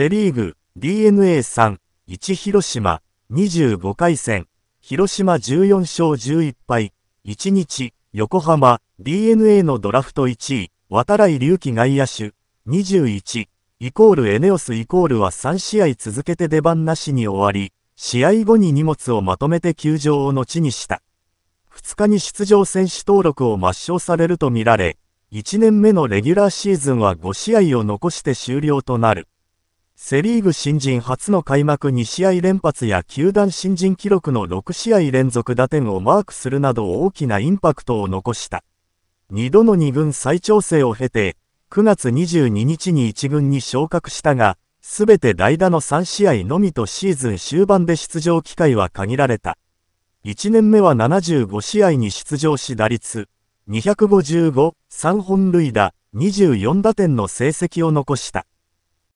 セ・リーグ d n a 3 1広島25回戦広島14勝11敗1日横浜 d n a のドラフト1位渡来隆起外野手21イコールエネオスイコールは3試合続けて出番なしに終わり試合後に荷物をまとめて球場を後にした2日に出場選手登録を抹消されるとみられ1年目のレギュラーシーズンは5試合を残して終了となる。セリーグ新人初の開幕2試合連発や球団新人記録の6試合連続打点をマークするなど大きなインパクトを残した。2度の2軍再調整を経て、9月22日に1軍に昇格したが、すべて代打の3試合のみとシーズン終盤で出場機会は限られた。1年目は75試合に出場し打率、255、3本塁打、24打点の成績を残した。